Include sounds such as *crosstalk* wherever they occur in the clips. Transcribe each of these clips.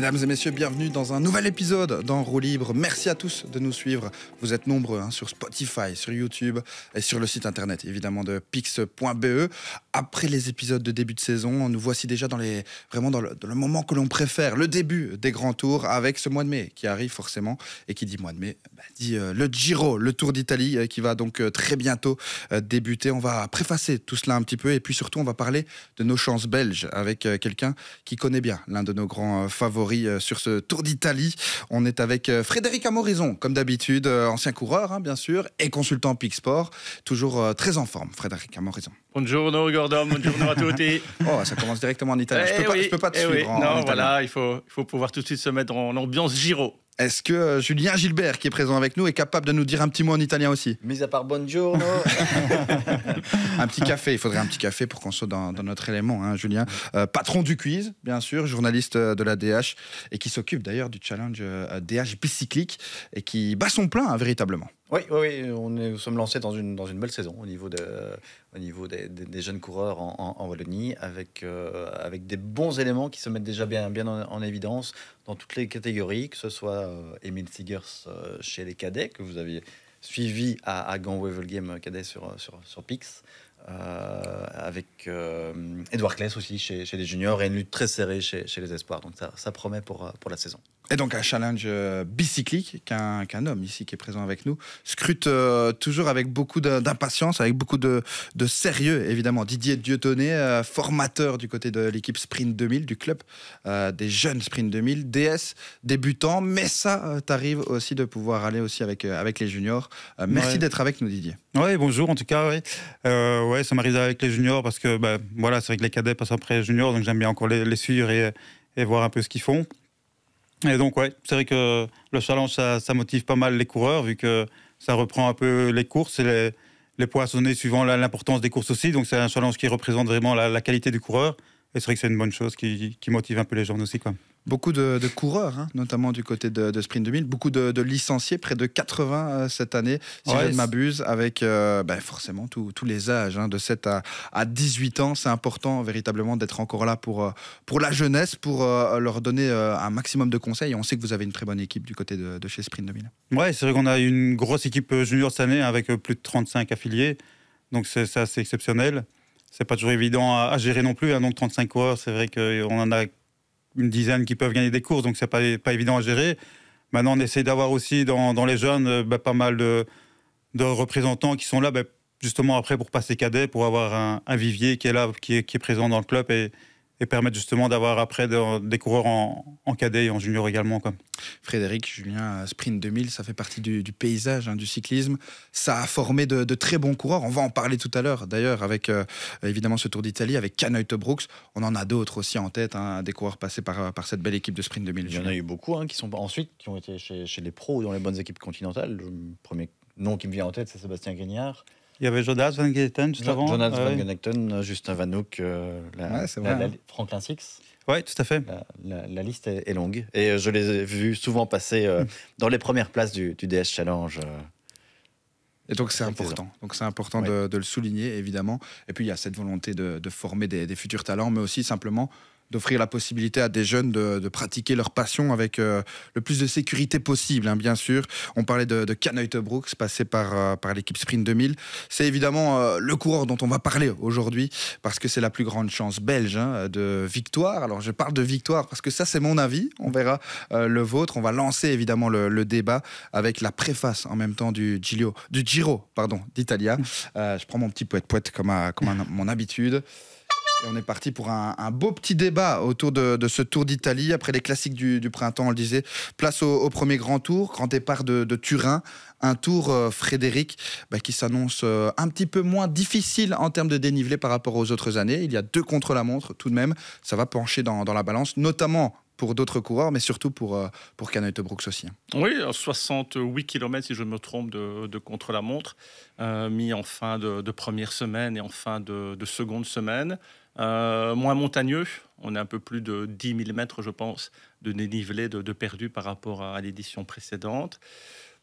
Mesdames et messieurs, bienvenue dans un nouvel épisode Roue Libre. Merci à tous de nous suivre. Vous êtes nombreux hein, sur Spotify, sur YouTube et sur le site internet évidemment de pix.be. Après les épisodes de début de saison, nous voici déjà dans les, vraiment dans le moment que l'on préfère, le début des grands tours avec ce mois de mai qui arrive forcément. Et qui dit mois de mai bah, dit euh, le Giro, le Tour d'Italie, euh, qui va donc euh, très bientôt débuter. On va préfacer tout cela un petit peu et puis surtout, on va parler de nos chances belges avec quelqu'un qui connaît bien l'un de nos grands favoris sur ce Tour d'Italie. On est avec Frédéric Amorison, comme d'habitude, ancien coureur, hein, bien sûr, et consultant Sport, toujours très en forme, Frédéric Amorison. Bonjour Gordon, bonjour à tous. ça commence directement en italien. je ne eh peux, pas, te eh suivre. non, voilà, il faut, il faut pouvoir tout de suite se mettre en ambiance Giro. Est-ce que euh, Julien Gilbert, qui est présent avec nous, est capable de nous dire un petit mot en italien aussi Mis à part buongiorno. *laughs* un petit café, il faudrait un petit café pour qu'on soit dans, notre élément, hein, Julien. Euh, patron du quiz, bien sûr, journaliste euh, de la DH, et qui s'occupe d'ailleurs du challenge DH bicyclique, et qui bat son plein, hein, véritablement. Oui, oui, oui, on est, nous sommes lancés dans une, dans une belle saison au niveau, de, au niveau des, jeunes coureurs en, Wallonie, avec, euh, avec des bons éléments qui se mettent déjà bien, bien en, évidence dans toutes les catégories, que ce soit euh, Emile Siggers euh, chez les cadets, que vous aviez suivi à, à Gand Game cadet sur, sur, sur Pix, avec Edouard Kless aussi chez, chez, les juniors, et une lutte très serrée chez, chez les espoirs. Donc ça, ça promet pour, pour la saison. Et donc un challenge euh, bicyclique qu'un homme ici qui est présent avec nous scrute euh, toujours avec beaucoup d'impatience, avec beaucoup de, de, sérieux évidemment. Didier dieutonné euh, formateur du côté de l'équipe Sprint 2000, du club des jeunes Sprint 2000, DS débutant, mais ça t'arrive aussi de pouvoir aller aussi avec, avec les juniors. merci d'être avec nous Didier. Oui, bonjour en tout cas. Oui. ouais, ça m'arrive avec les juniors parce que bah, voilà, c'est vrai que les cadets passent après les juniors, donc j'aime bien encore les, suivre et voir un peu ce qu'ils font. Et donc, ouais, c'est vrai que le challenge, ça, motive pas mal les coureurs, vu que ça reprend un peu les courses et les, les sonnés suivant l'importance des courses aussi. Donc, c'est un challenge qui représente vraiment la, qualité du coureur. Et c'est vrai que c'est une bonne chose qui, qui motive un peu les gens aussi, quoi. Beaucoup de, coureurs, hein, notamment du côté de, Sprint 2000, beaucoup de, licenciés, près de 80 euh, cette année, si je ne m'abuse, avec euh, ben, forcément tous les âges, hein, de 7 à, 18 ans. C'est important véritablement d'être encore là pour, euh, pour la jeunesse, pour leur donner un maximum de conseils. on sait que vous avez une très bonne équipe du côté de, chez Sprint 2000. Oui, c'est vrai qu'on a une grosse équipe junior cette année, avec plus de 35 affiliés. Donc c'est assez exceptionnel. C'est pas toujours évident à, gérer non plus. un hein, donc 35 coureurs, c'est vrai qu'on en a une dizaine qui peuvent gagner des courses, donc c'est pas, pas évident à gérer. Maintenant, on essaie d'avoir aussi dans, les jeunes euh, bah, pas mal de, représentants qui sont là, bah, justement après pour passer cadet, pour avoir un, vivier qui est là, qui est, qui est présent dans le club et, et permettre justement d'avoir après des coureurs en, en, cadet et en junior également. Quoi. Frédéric Julien, euh, Sprint 2000, ça fait partie du, paysage hein, du cyclisme. Ça a formé de, très bons coureurs. On va en parler tout à l'heure d'ailleurs avec euh, évidemment ce Tour d'Italie avec Canoe Brooks. On en a d'autres aussi en tête, hein, des coureurs passés par, par cette belle équipe de Sprint 2000. Il y en a eu beaucoup hein, qui sont ensuite qui ont été chez, les pros ou dans les bonnes équipes continentales. Le premier nom qui me vient en tête, c'est Sébastien Guignard. Il y avait Jonas Van Genekten juste avant. Jonas ah Van Genekten, Justin Vanouk, euh, la, Franklin Six. Oui, tout à fait. La, liste est, longue. Et euh, je les ai vus souvent passer euh, *laughs* dans les premières places du, DS Challenge. et donc c'est important. Donc c'est important de, le souligner évidemment. Et puis il y a cette volonté de, former des, futurs talents, mais aussi simplement d'offrir la possibilité à des jeunes de, pratiquer leur passion avec euh, le plus de sécurité possible, hein, bien sûr. On parlait de, de Brooks, passé par, euh, par l'équipe Sprint 2000. C'est évidemment euh, le coureur dont on va parler aujourd'hui, parce que c'est la plus grande chance belge hein, de victoire. Alors je parle de victoire parce que ça c'est mon avis, on verra le vôtre. On va lancer évidemment le, débat avec la préface en même temps du, du Giro d'Italia. Mmh. je prends mon petit poète-poète comme, comme à mon habitude on est parti pour un, beau petit débat autour de, ce Tour d'Italie. Après les classiques du, printemps, on le disait, place au, premier grand tour, grand départ de, de Turin. Un tour, euh, Frédéric, bah, qui s'annonce euh, un petit peu moins difficile en termes de dénivelé par rapport aux autres années. Il y a deux contre-la-montre tout de même. Ça va pencher dans, la balance, notamment pour d'autres coureurs, mais surtout pour, euh, pour Brooks aussi. Hein. Oui, 68 km, si je ne me trompe, de, contre-la-montre, euh, mis en fin de, première semaine et en fin de, de seconde semaine. Euh, moins montagneux, on a un peu plus de 10 000 mètres, je pense, de dénivelé de, perdu par rapport à l'édition précédente.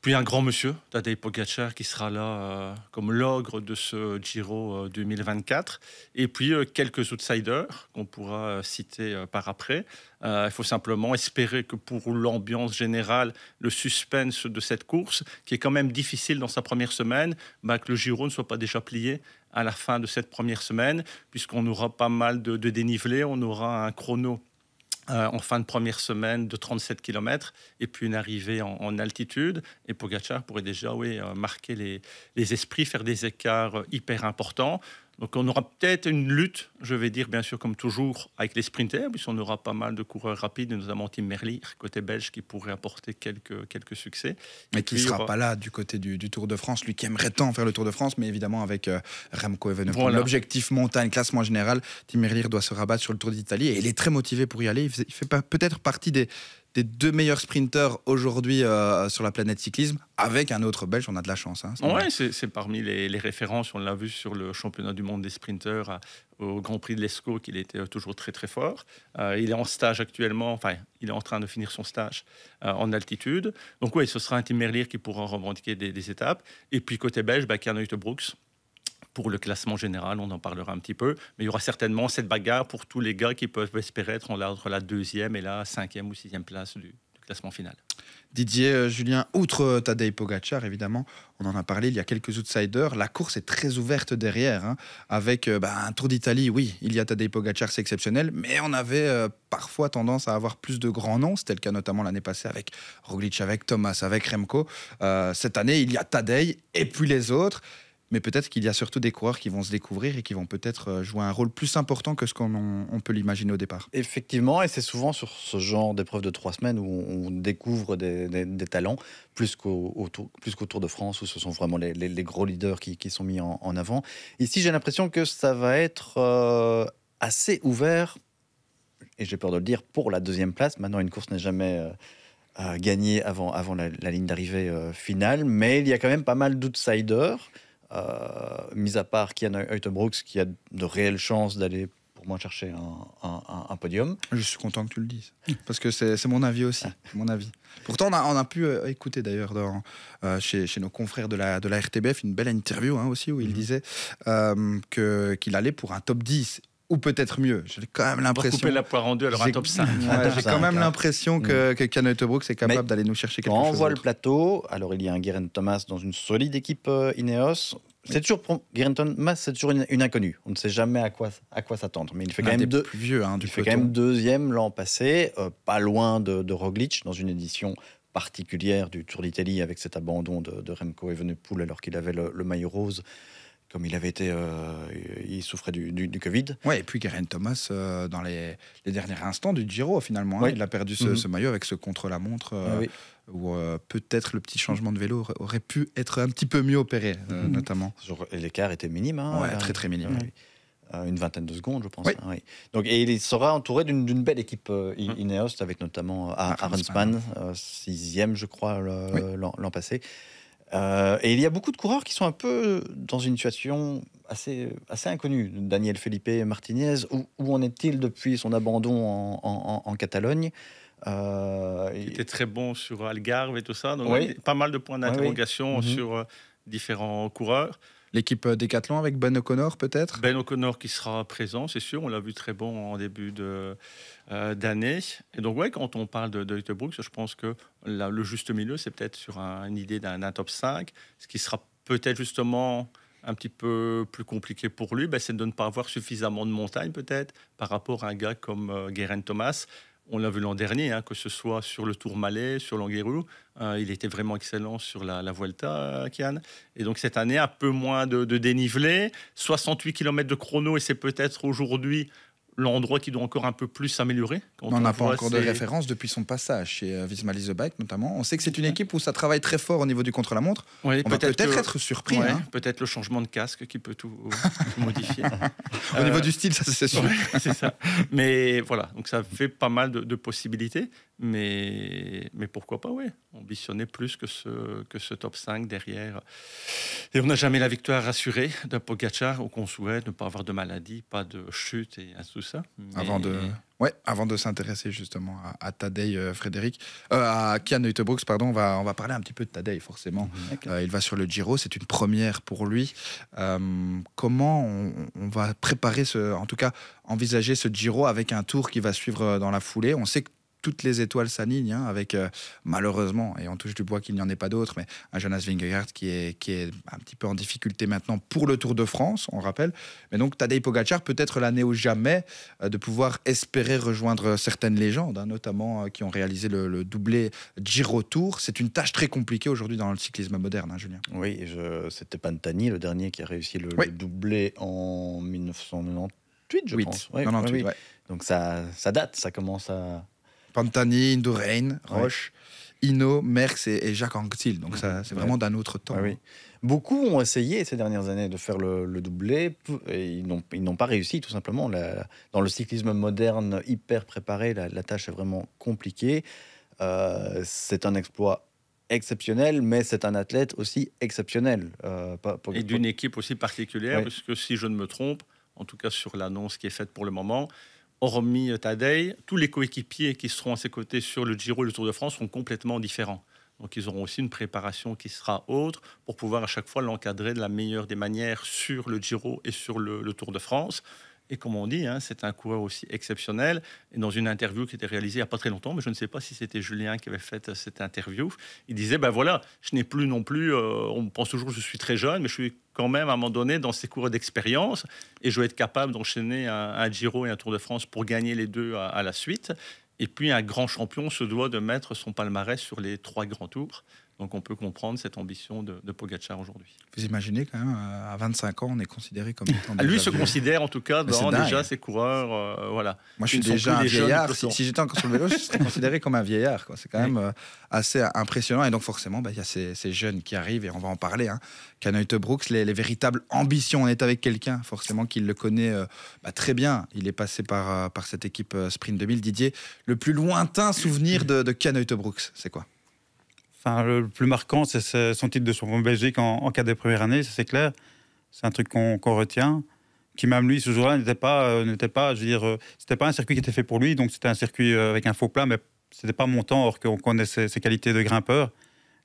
Puis un grand monsieur, Tadej Pogacar, qui sera là euh, comme l'ogre de ce Giro 2024. Euh, Et puis euh, quelques outsiders qu'on pourra citer par après. Il faut simplement espérer que pour l'ambiance générale, le suspense de cette course, qui est quand même difficile dans sa première semaine, bah, que le Giro ne soit pas déjà plié à la fin de cette première semaine, puisqu'on aura pas mal de, de dénivelé, on aura un chrono euh, en fin de première semaine de 37 km et puis une arrivée en, altitude. Et Pogachar pourrait déjà euh, marquer les esprits, faire des écarts euh, hyper importants. Donc on aura peut-être une lutte, je vais dire bien sûr comme toujours, avec les sprinters, puisqu'on aura pas mal de coureurs rapides, notamment Tim Merlier, côté belge, qui pourrait apporter quelques, quelques succès. Mais qui ne sera pas là du côté du, Tour de France, lui qui aimerait tant faire le Tour de France, mais évidemment avec euh, Remco Evenepoel. L'objectif montagne, classement général, Tim Merlier doit se rabattre sur le Tour d'Italie et il est très motivé pour y aller. Il fait, fait peut-être partie des, des deux meilleurs sprinteurs aujourd'hui euh, sur la planète cyclisme, avec un autre Belge, on a de la chance. Hein, c'est parmi les, références, on l'a vu sur le championnat du monde des sprinteurs au Grand Prix de l'ESCO, qu'il était euh, toujours très très fort. Euh, il est en stage actuellement, enfin, il est en train de finir son stage en altitude. Donc oui, ce sera un Tim Merlier qui pourra revendiquer des, étapes. Et puis côté belge, bah, de Brooks, pour le classement général, on en parlera un petit peu, mais il y aura certainement cette bagarre pour tous les gars qui peuvent espérer être entre la deuxième et la cinquième ou sixième place du, classement final. Didier, euh, Julien, outre euh, Tadej Pogacar, évidemment, on en a parlé, il y a quelques outsiders. La course est très ouverte derrière, hein. avec euh, bah, un Tour d'Italie, oui, il y a Tadej Pogacar, c'est exceptionnel, mais on avait parfois tendance à avoir plus de grands noms. C'était le cas notamment l'année passée avec Roglic, avec Thomas, avec Remco. cette année, il y a Tadej et puis les autres. Mais peut-être qu'il y a surtout des coureurs qui vont se découvrir et qui vont peut-être euh, jouer un rôle plus important que ce qu'on peut l'imaginer au départ. Effectivement, et c'est souvent sur ce genre d'épreuve de trois semaines où on découvre des, talents plus qu'au, tour, de France où ce sont vraiment les, gros leaders qui, sont mis en, avant. Ici, j'ai l'impression que ça va être euh, assez ouvert, et j'ai peur de le dire, pour la deuxième place. Maintenant, une course n'est jamais... Euh, gagnée avant, avant la ligne d'arrivée finale, mais il y a quand même pas mal d'outsiders. Euh, mis à part Kian Brooks, qui a de réelles chances d'aller pour moi chercher un, podium. Je suis content que tu le dises, parce que c'est mon avis aussi, ah. mon avis. Pourtant, on a, pu euh, écouter d'ailleurs euh, chez, nos confrères de la, de la RTBF une belle interview hein, aussi où il mhm. disait euh, qu'il allait pour un top 10 ou peut-être mieux. J'ai quand même l'impression. la poire en deux, alors top 5. *laughs* J'ai quand même hein. l'impression que, mm. que Cano est capable d'aller nous chercher quelque chose. On voit le plateau. Alors, il y a un Guerin Thomas dans une solide équipe euh, Ineos. C'est toujours Guerin Thomas, c'est toujours une, inconnue. On ne sait jamais à quoi à quoi s'attendre. Mais il fait quand même deux. vieux, hein, du il fait quand même deuxième l'an passé, euh, pas loin de, Roglic dans une édition particulière du Tour d'Italie avec cet abandon de, de Remco Evenepoel alors qu'il avait le maillot rose comme il avait été, euh, il souffrait du, Covid. et puis Karen Thomas, euh, dans les, derniers instants du Giro, finalement, hein, il a perdu mhm. ce, maillot avec ce contre-la-montre, euh, ah où peut-être le petit changement de vélo aurait pu être un petit peu mieux opéré, mhm. notamment. L'écart était minime. Hein, très très minime. Une vingtaine de secondes, je pense. Oui. Hein, Donc, et il sera entouré d'une belle équipe mhm. Ineos, avec notamment Aronsman, sixième, je crois, l'an passé. Euh, et il y a beaucoup de coureurs qui sont un peu dans une situation assez, assez inconnue. Daniel Felipe Martinez, où, en est-il depuis son abandon en, Catalogne euh, Il était très bon sur Algarve et tout ça, donc pas mal de points d'interrogation mhm. sur euh, différents coureurs. L'équipe euh, Décathlon avec Ben O'Connor peut-être Ben O'Connor qui sera présent, c'est sûr. On l'a vu très bon en début euh, d'année. Et donc, ouais, quand on parle de, de, Brooks, je pense que le juste milieu, c'est peut-être sur une idée d'un top 5. Ce qui sera peut-être justement un petit peu plus compliqué pour lui, ben, c'est de ne pas avoir suffisamment de montagne peut-être par rapport à un gars comme euh, Thomas on l'a vu l'an dernier, hein, que ce soit sur le Tour Malais, sur l'Anguirou, hein, il était vraiment excellent sur la, Vuelta, euh, Kian. Et donc cette année, un peu moins de, de dénivelé, 68 km de chrono, et c'est peut-être aujourd'hui l'endroit qui doit encore un peu plus s'améliorer. On n'a pas encore de référence depuis son passage chez euh, Visma Bike, notamment. On sait que c'est une équipe où ça travaille très fort au niveau du contre-la-montre. on peut peut être, être surpris. Hein. Peut-être le changement de casque qui peut tout, *laughs* modifier. au niveau euh, du style, ça c'est sûr. ça. Mais voilà, donc ça fait pas mal de possibilités. Mais, mais pourquoi pas, oui. Ambitionner plus que ce, que ce top 5 derrière. Et on n'a jamais la victoire assurée d'un Pogacar, ou qu'on souhaite ne pas avoir de maladie, pas de chute et tout ça. Avant de, ouais, avant de s'intéresser justement à, euh, Frédéric, euh, à Kian Neutebrooks pardon, on va, on va parler un petit peu de Tadej forcément. Mhm. Euh, il va sur le Giro, c'est une première pour lui. comment on, on, va préparer ce, en tout cas envisager ce Giro avec un tour qui va suivre dans la foulée On sait que toutes les étoiles s'alignent, hein, avec euh, malheureusement, et on touche du bois qu'il n'y en ait pas d'autres, mais un Jonas Vingegaard qui est, qui est un petit peu en difficulté maintenant pour le Tour de France, on rappelle. Mais donc Tadej Pogacar, peut-être l'année ou jamais, euh, de pouvoir espérer rejoindre certaines légendes, hein, notamment euh, qui ont réalisé le, doublé Giro Tour. C'est une tâche très compliquée aujourd'hui dans le cyclisme moderne, hein, Julien. Oui, c'était Pantani, le dernier qui a réussi le, doublé en 1998, je pense. Donc ça, ça date, ça commence à Pantani, Indurain, Roche. Ouais. Ino, Merckx et, Jacques Anquetil. Donc ça, c'est vraiment d'un autre temps. Ah Beaucoup ont essayé ces dernières années de faire le, le doublé. Et ils n'ont pas réussi, tout simplement. dans le cyclisme moderne, hyper préparé, la, tâche est vraiment compliquée. Euh, c'est un exploit exceptionnel, mais c'est un athlète aussi exceptionnel. Euh, et d'une équipe aussi particulière, parce que si je ne me trompe, en tout cas sur l'annonce qui est faite pour le moment, hormis euh, Tadei, tous les coéquipiers qui seront à ses côtés sur le Giro et le Tour de France sont complètement différents. Donc ils auront aussi une préparation qui sera autre pour pouvoir à chaque fois l'encadrer de la meilleure des manières sur le Giro et sur le Tour de France. Et comme on dit, hein, c'est un coureur aussi exceptionnel. Et dans une interview qui était réalisée il n'y a pas très longtemps, mais je ne sais pas si c'était Julien qui avait fait euh, cette interview, il disait, ben voilà, je n'ai plus non plus, euh, on pense toujours que je suis très jeune, mais je suis quand même à un moment donné dans ces coureurs d'expérience et je vais être capable d'enchaîner un, Giro et un Tour de France pour gagner les deux à la suite. Et puis un grand champion se doit de mettre son palmarès sur les trois grands tours. Donc on peut comprendre cette ambition de, de Pogacar aujourd'hui. Vous imaginez quand même, euh, à 25 ans, on est considéré comme ah, Lui se considère en tout cas dans déjà ses coureurs. Euh, voilà. Moi je suis déjà un vieillard. Si, j'étais encore sur le vélo, je serais considéré comme un vieillard. C'est quand même euh, assez impressionnant. Et donc forcément, bah, il y a ces, jeunes qui arrivent, et on va en parler. Hein. Brooks, les, véritables ambitions, on est avec quelqu'un forcément qui le connaît bah, très bien. Il est passé par, cette équipe Sprint 2000. Didier, le plus lointain souvenir de, de Brooks, c'est quoi le plus marquant, c'est son titre de champion de Belgique en, en cas de première année, c'est clair. C'est un truc qu'on retient. Qui même lui, ce jour-là, n'était pas, euh, n'était pas, je veux dire, euh, c'était pas un circuit qui était fait pour lui. Donc c'était un circuit euh, avec un faux plat, mais c'était pas montant, alors qu'on connaissait ses, qualités de grimpeur.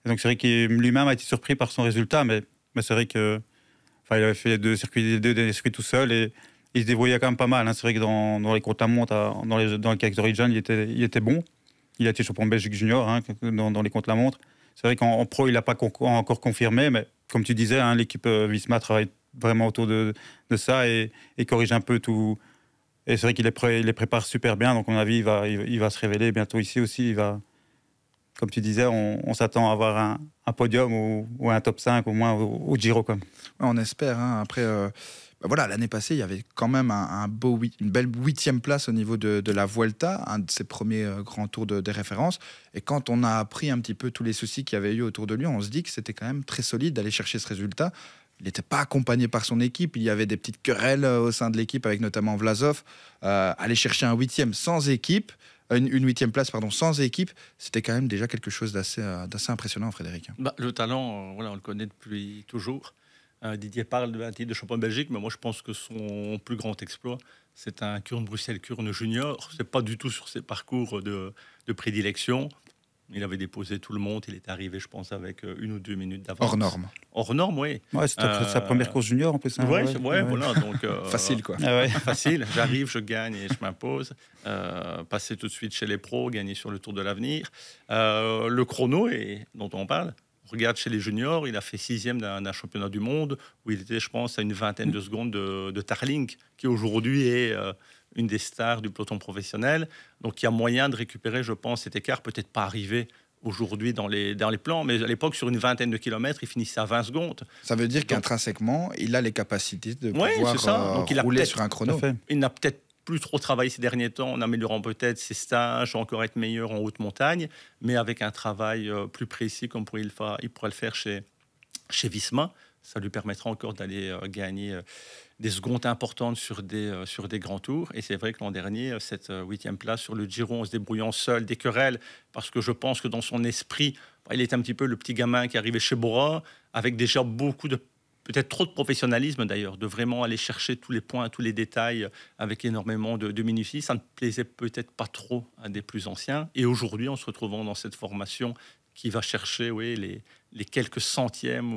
donc c'est vrai qu'il lui-même a été surpris par son résultat, mais, mais c'est vrai que, enfin, il avait fait deux circuits, deux, circuits tout seul et il se débrouillait quand même pas mal. Hein. C'est vrai que dans, les comptes à montre, dans les dans les il était, il était bon. Il a été champion belgique junior hein, dans, dans les comptes la montre. C'est vrai qu'en pro, il n'a pas encore confirmé, mais comme tu disais, hein, l'équipe euh, Visma travaille vraiment autour de, ça et, corrige un peu tout. Et c'est vrai qu'il les, les, prépare super bien, donc à mon avis, il va, il, va se révéler bientôt ici aussi. Il va, comme tu disais, on, s'attend à avoir un, podium ou, un top 5 au moins au, Giro. Comme. on espère. Hein. Après, euh, bah voilà, l'année passée, il y avait quand même un, beau, une belle huitième place au niveau de, la Vuelta, un de ses premiers euh, grands tours de, des références. Et quand on a appris un petit peu tous les soucis qu'il y avait eu autour de lui, on se dit que c'était quand même très solide d'aller chercher ce résultat. Il n'était pas accompagné par son équipe. Il y avait des petites querelles euh, au sein de l'équipe, avec notamment Vlasov. Euh, aller chercher un huitième sans équipe, une, huitième place pardon, sans équipe, c'était quand même déjà quelque chose d'assez impressionnant, Frédéric. Bah, le talent, voilà, on le connaît depuis toujours. Euh, Didier parle d'un titre de champion de Belgique, mais moi je pense que son plus grand exploit, c'est un Kurne Bruxelles-Kurne junior. C'est pas du tout sur ses parcours de, prédilection. Il avait déposé tout le monde, il est arrivé, je pense, avec euh, une ou deux minutes d'avance. Hors norme. Hors norme, oui. Ouais, c'était sa première euh, course junior en plus. Hein, voilà. Donc, *laughs* facile, quoi. Ah *laughs* facile. J'arrive, je gagne et je m'impose. passer tout de suite chez les pros, gagner sur le Tour de l'avenir. le chrono, dont on parle, regarde chez les juniors, il a fait sixième d'un championnat du monde où il était, je pense, à une vingtaine de secondes de, Tarling, qui aujourd'hui est euh, une des stars du peloton professionnel. Donc il y a moyen de récupérer, je pense, cet écart, peut-être pas arrivé aujourd'hui dans les, dans les plans, mais à l'époque, sur une vingtaine de kilomètres, il finissait à 20 secondes. Ça veut dire qu'intrinsèquement, il a les capacités de pouvoir euh, Donc, il a rouler sur un chrono. Il n'a peut-être plus trop travaillé ces derniers temps en améliorant peut-être ses stages, encore être meilleur en haute montagne, mais avec un travail euh, plus précis comme pourrait il, il pourrait le faire chez, chez Visma. Ça lui permettra encore d'aller euh, gagner euh, des secondes importantes sur des, sur des grands tours. Et c'est vrai que l'an dernier, cette huitième place sur le giron en se débrouillant seul, des querelles, parce que je pense que dans son esprit, bah, il est un petit peu le petit gamin qui arrivait chez Bora, avec déjà beaucoup de peut-être trop de professionnalisme d'ailleurs, de vraiment aller chercher tous les points, tous les détails avec énormément de, minutie. Ça ne plaisait peut-être pas trop à des plus anciens. Et aujourd'hui, en se retrouvant dans cette formation qui va chercher oui, les, quelques centièmes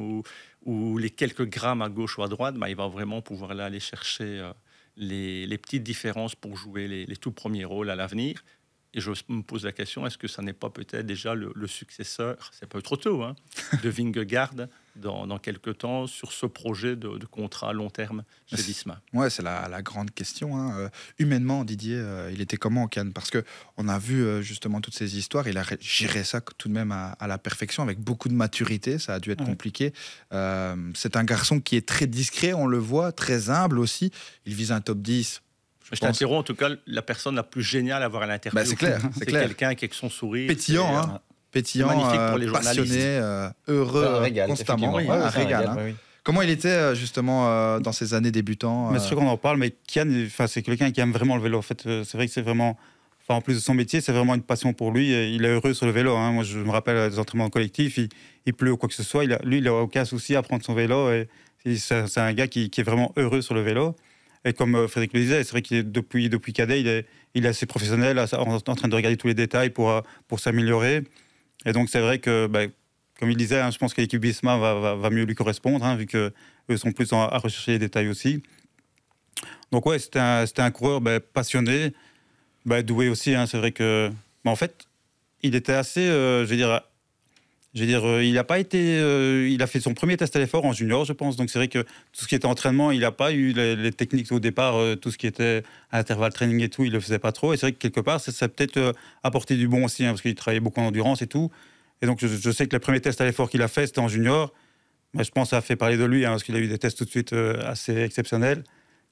ou, les quelques grammes à gauche ou à droite, bah, il va vraiment pouvoir aller chercher euh, les, petites différences pour jouer les, tout premiers rôles à l'avenir. Et je me pose la question, est-ce que ça n'est pas peut-être déjà le, le successeur, c'est pas trop tôt, hein, de *laughs* Vingegaard dans, quelques temps sur ce projet de, contrat long terme chez Visma Ouais, c'est la, la, grande question. Hein. Euh, humainement, Didier, euh, il était comment en Cannes Parce que on a vu euh, justement toutes ces histoires. Il a géré ça tout de même à, la perfection, avec beaucoup de maturité. Ça a dû être compliqué. c'est un garçon qui est très discret, on le voit, très humble aussi. Il vise un top 10. Je, je en tout cas, la personne la plus géniale à avoir à l'interview. Bah, c'est clair, *laughs* hein, c'est quelqu'un qui, avec son sourire. Pétillant, hein pétillant, euh, pour les passionné, euh, heureux constamment, un régal. Comment il était euh, justement dans ses années débutants mais C'est sûr qu'on en parle, mais Kian, c'est quelqu'un qui aime vraiment le vélo. En fait, c'est vrai que c'est vraiment en plus de son métier, c'est vraiment une passion pour lui. Il est heureux sur le vélo. Hein. Moi, je me rappelle des entraînements collectifs, il, pleut ou quoi que ce soit. Il lui, il n'a aucun souci à prendre son vélo. c'est un gars qui, est vraiment heureux sur le vélo. Et comme Frédéric le disait, c'est vrai qu'il est depuis, depuis cadet, il est, assez professionnel, en, en, train de regarder tous les détails pour, pour s'améliorer. Et donc, c'est vrai que, bah, comme il disait, hein, je pense que l'équipe Bisma va, mieux lui correspondre, hein, vu qu'eux sont plus à rechercher les détails aussi. Donc, ouais, c'était un, coureur bah, passionné, bah, doué aussi. Hein. c'est vrai que. en fait, il était assez, euh, je veux dire, je veux dire, euh, il n'a pas été. Euh, il a fait son premier test à l'effort en junior, je pense. Donc c'est vrai que tout ce qui était entraînement, il n'a pas eu les, techniques au départ, euh, tout ce qui était intervalle training et tout, il ne le faisait pas trop. Et c'est vrai que quelque part, ça, a peut-être apporté du bon aussi, hein, parce qu'il travaillait beaucoup en endurance et tout. Et donc je, sais que le premier test à l'effort qu'il a fait, c'était en junior. Mais je pense que ça a fait parler de lui, hein, parce qu'il a eu des tests tout de suite assez exceptionnels.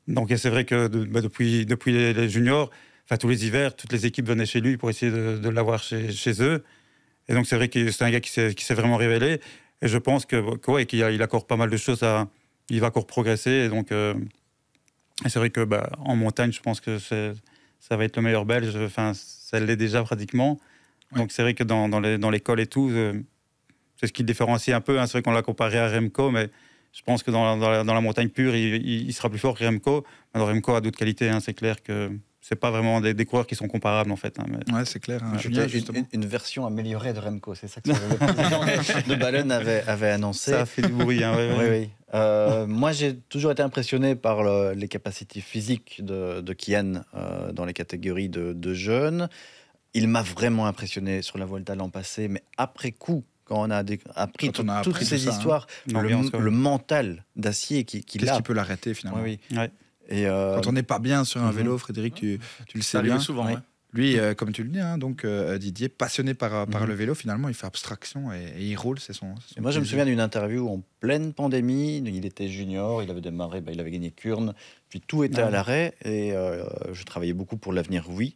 Donc c'est vrai que bah, depuis, les, juniors, enfin tous les hivers, toutes les équipes venaient chez lui pour essayer de, l'avoir chez eux. Et donc, c'est vrai que c'est un gars qui s'est vraiment révélé. Et je pense que, ouais, qu'il accorde pas mal de choses à. Il va encore progresser. Et donc, euh, c'est vrai que bah, en montagne, je pense que ça va être le meilleur belge. Enfin, ça l'est déjà pratiquement. Donc, c'est vrai que dans, dans l'école et tout, euh, c'est ce qui le différencie un peu. Hein. C'est vrai qu'on l'a comparé à Remco, mais je pense que dans la, dans la, montagne pure, il, sera plus fort que Remco. alors Remco a d'autres qualités, hein. c'est clair que c'est pas vraiment des, coureurs qui sont comparables en fait. Hein, c'est clair. Hein. une, version améliorée de Remco, c'est ça que le président *laughs* Ballon avait, annoncé. Ça fait du bruit. Hein, euh, moi, j'ai toujours été impressionné par les capacités physiques de, de Kian euh, dans les catégories de, jeunes. Il m'a vraiment impressionné sur la Volta l'an passé, mais après coup, quand on a appris, toutes ces histoires, le, mental d'acier qui Qu'est-ce qui peut l'arrêter finalement oui, euh, Quand on n'est pas bien sur un mhm. vélo, Frédéric, tu, le sais bien. souvent, Lui, euh, comme tu le dis, hein, donc euh, Didier, passionné par, par mhm. le vélo, finalement, il fait abstraction et, il roule, c'est son, moi, je me souviens d'une interview en pleine pandémie. Il était junior, il avait démarré, bah, il avait gagné Curne, puis tout était à ah l'arrêt. Et je travaillais beaucoup pour l'avenir Oui.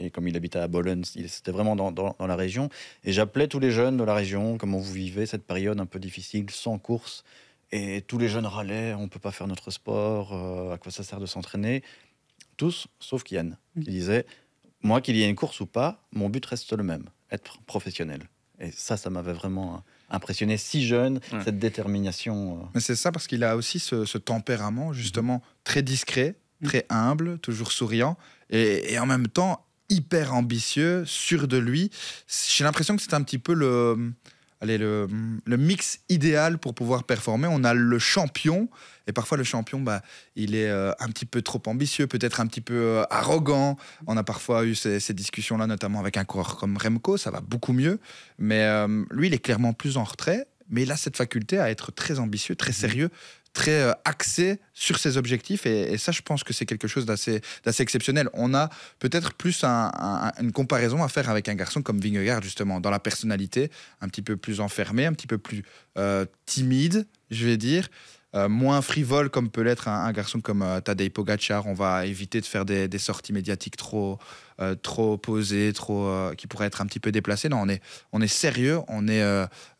Et comme il habitait à Bologne, c'était vraiment dans, dans, la région. Et j'appelais tous les jeunes de la région, comment vous vivez cette période un peu difficile, sans course, et tous les jeunes râlaient, on peut pas faire notre sport, euh, à quoi ça sert de s'entraîner Tous, sauf Kian, mm. qui disait, moi qu'il y ait une course ou pas, mon but reste le même, être professionnel. Et ça, ça m'avait vraiment euh, impressionné, si jeune, cette détermination. Euh. Mais c'est ça, parce qu'il a aussi ce, tempérament, justement, très discret, mm. très humble, toujours souriant, et en même temps hyper ambitieux, sûr de lui. J'ai l'impression que c'est un petit peu le allez, le, mix idéal pour pouvoir performer. On a le champion, et parfois le champion, bah, il est euh, un petit peu trop ambitieux, peut-être un petit peu euh, arrogant. On a parfois eu ces, discussions-là, notamment avec un coureur comme Remco, ça va beaucoup mieux. Mais euh, lui, il est clairement plus en retrait, mais il a cette faculté à être très ambitieux, très mhm. sérieux, très euh, axé sur ses objectifs. Et, ça, je pense que c'est quelque chose d'assez exceptionnel. On a peut-être plus une comparaison à faire avec un garçon comme Vingegaard, justement, dans la personnalité, un petit peu plus enfermé, un petit peu plus euh, timide, je vais dire. Euh, moins frivole comme peut l'être un, garçon comme Tadei Tadej Pogacar. On va éviter de faire des, sorties médiatiques trop, trop posées, trop, qui pourraient être un petit peu déplacées. Non, on est, on est sérieux, on est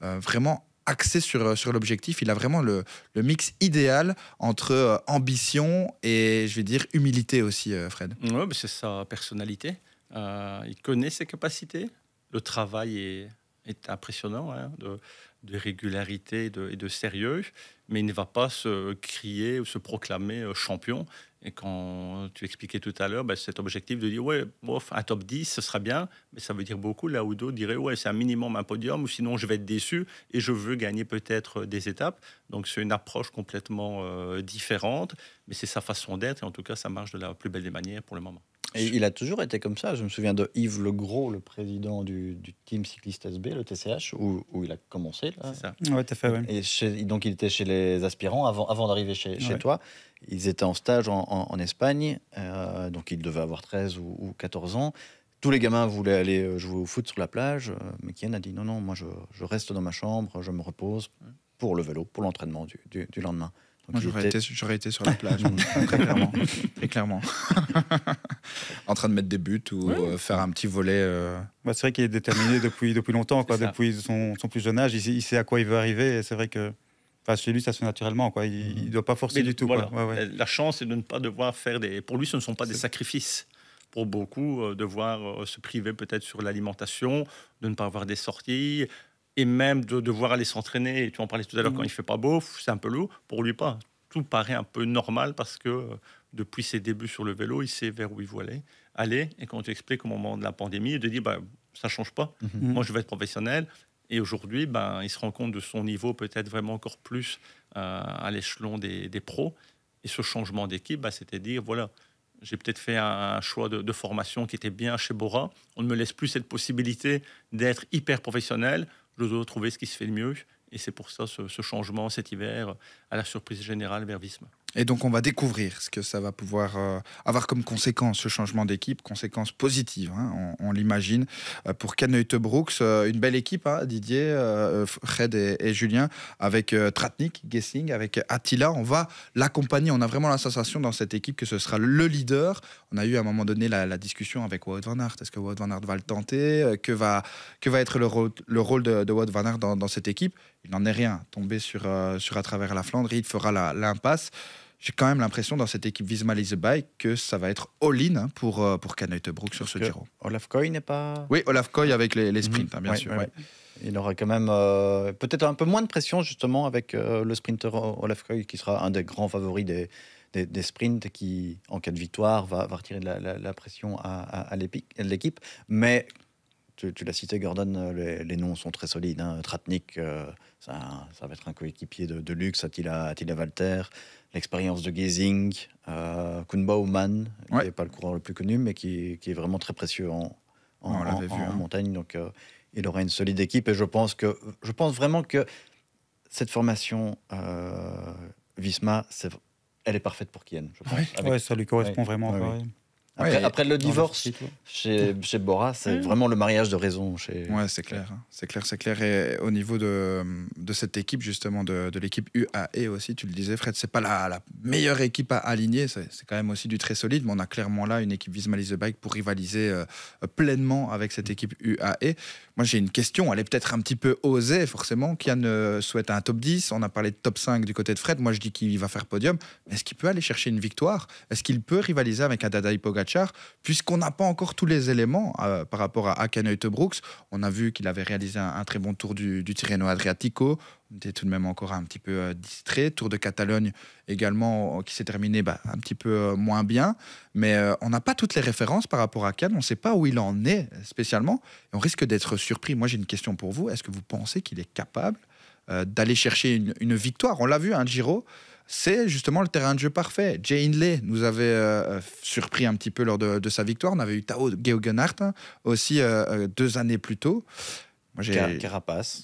vraiment axé sur, euh, sur l'objectif. Il a vraiment le, mix idéal entre euh, ambition et, je vais dire, humilité aussi, euh, Fred. Oui, c'est sa personnalité. il connaît ses capacités. Le travail est, impressionnant, hein, de, de, régularité et de, sérieux, mais il ne va pas se crier ou se proclamer champion. Et quand tu expliquais tout à l'heure, bah, cet objectif de dire, ouais, un top 10, ce sera bien, mais ça veut dire beaucoup. Là où d'autres diraient, ouais, c'est un minimum un podium, ou sinon je vais être déçu et je veux gagner peut-être des étapes. Donc c'est une approche complètement euh, différente, mais c'est sa façon d'être, et en tout cas, ça marche de la plus belle des manières pour le moment il a toujours été comme ça. Je me souviens de Yves Le Legros, le président du, team cycliste SB, le TCH, où, il a commencé. C'est ça. Ouais, fait, Et donc, il était chez les aspirants avant, d'arriver chez, toi. Ils étaient en stage en, Espagne, euh, donc il devait avoir 13 ou, 14 ans. Tous les gamins voulaient aller jouer au foot sur la plage, euh, mais Kian a dit non, non, moi je, reste dans ma chambre, je me repose pour le vélo, pour l'entraînement du lendemain j'aurais, été, sur la plage, hein, *laughs* très clairement. Très clairement. *laughs* en train de mettre des buts ou euh, faire un petit volet. Euh, bah, c'est vrai qu'il est déterminé depuis, depuis longtemps, quoi, depuis son, son, plus jeune âge. Il, sait à quoi il veut arriver et c'est vrai que. Enfin, chez lui, ça se fait naturellement. Quoi. Il ne mhm. doit pas forcer du tout. La chance, c'est de ne pas devoir faire des. Pour lui, ce ne sont pas des sacrifices pour beaucoup, euh, devoir se priver peut-être sur l'alimentation, de ne pas avoir des sorties, et même de devoir aller s'entraîner. Et tu en parlais tout à l'heure, quand mm. il fait pas beau, c'est un peu lourd. Pour lui, pas. Tout paraît un peu normal parce que euh, depuis ses débuts sur le vélo, il sait vers où il veut aller. aller et quand tu expliques au moment de la pandémie, il te dit bah, ça change pas. Mm-hmm. Moi, je vais être professionnel. Et aujourd'hui, ben, il se rend compte de son niveau peut-être vraiment encore plus euh, à l'échelon des, des, pros. Et ce changement d'équipe, bah, c'était dire voilà, j'ai peut-être fait un, choix de, de, formation qui était bien chez Bora. On ne me laisse plus cette possibilité d'être hyper professionnel je dois trouver ce qui se fait le mieux. Et c'est pour ça ce, changement cet hiver à la surprise générale vers Et donc on va découvrir ce que ça va pouvoir euh, avoir comme conséquence, ce changement d'équipe, conséquence positive, hein, on, l'imagine. Euh, pour Canoite Brooks, euh, une belle équipe, hein, Didier, Fred et, Julien, avec Tratnik, Guessing, avec Attila, on va l'accompagner. On a vraiment la sensation dans cette équipe que ce sera le leader. On a eu à un moment donné la, discussion avec Wout Van Aert. Est-ce que Wout Van Aert va le tenter que va, que va être le, rôle, de, de Wout Van Aert dans, cette équipe Il n'en est rien, tombé sur, sur à travers la Flandre il fera l'impasse, j'ai quand même l'impression dans cette équipe Visma Lease Bike que ça va être all-in hein, pour, euh, pour Brook sur ce Giro. Olaf Coy n'est pas. Oui, Olaf Coy avec les, mhm. sprints, hein, bien sûr. Il aura quand même euh, peut-être un peu moins de pression justement avec euh, le sprinter Olaf Coy qui sera un des grands favoris des, des, sprints qui, en cas de victoire, va, retirer de la, pression à, à l'équipe. Mais tu, l'as cité, Gordon, euh, les, noms sont très solides. Hein. Tratnik, euh, ça, va être un coéquipier de, luxe, Attila, Attila Walter, l'expérience de Gazing, euh, Kuhnbaumann, qui n'est pas le coureur le plus connu, mais qui, est vraiment très précieux en, hein. montagne. Donc, euh, il aura une solide équipe et je pense, que, je pense vraiment que cette formation Visma, elle est parfaite pour Kien. Oui, ça lui correspond vraiment. Après, le divorce chez, Bora, c'est mmh. vraiment le mariage de raison. Chez... Ouais, c'est clair. Hein. C'est clair, c'est clair. Et au niveau de, de cette équipe, justement, de, l'équipe UAE aussi, tu le disais, Fred, c'est pas la, la, meilleure équipe à aligner. C'est quand même aussi du très solide, mais on a clairement là une équipe Vismalise the Bike pour rivaliser euh, pleinement avec cette équipe UAE. Moi, j'ai une question. Elle est peut-être un petit peu osée, forcément. Kian euh, souhaite un top 10. On a parlé de top 5 du côté de Fred. Moi, je dis qu'il va faire podium. Est-ce qu'il peut aller chercher une victoire Est-ce qu'il peut rivaliser avec un Dada puisqu'on n'a pas encore tous les éléments euh, par rapport à Hakan Brooks. On a vu qu'il avait réalisé un, très bon tour du, Tirreno Adriatico. On était tout de même encore un petit peu euh, distrait. Tour de Catalogne également, euh, qui s'est terminé bah, un petit peu moins bien. Mais on n'a pas toutes les références par rapport à cannes On ne sait pas où il en est spécialement. on risque d'être surpris. Moi, j'ai une question pour vous. Est-ce que vous pensez qu'il est capable d'aller chercher une, victoire On l'a vu, un hein, Giro c'est justement le terrain de jeu parfait. Jay Hindley nous avait euh, euh, surpris un petit peu lors de, sa victoire. On avait eu Tao hein, aussi euh, deux années plus tôt. Moi,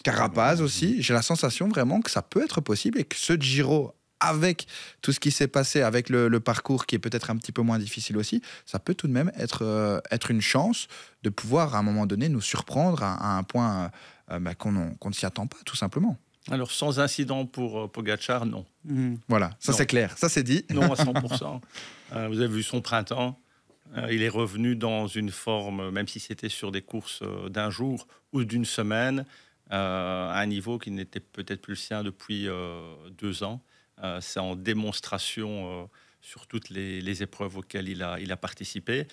Carapace. aussi. J'ai la sensation vraiment que ça peut être possible et que ce Giro, avec tout ce qui s'est passé, avec le, parcours qui est peut-être un petit peu moins difficile aussi, ça peut tout de même être, être une chance de pouvoir à un moment donné nous surprendre à, un point bah, qu'on ne s'y attend pas, tout simplement. Alors, sans incident pour euh, non. Mhm. Voilà, ça c'est clair, ça c'est dit. Non, à 100%. *laughs* Euh, vous avez vu son printemps, euh, il est revenu dans une forme, même si c'était sur des courses euh, d'un jour ou d'une semaine, à un niveau qui n'était peut-être plus le sien depuis deux ans. c'est en démonstration sur toutes les, épreuves auxquelles il a, participé.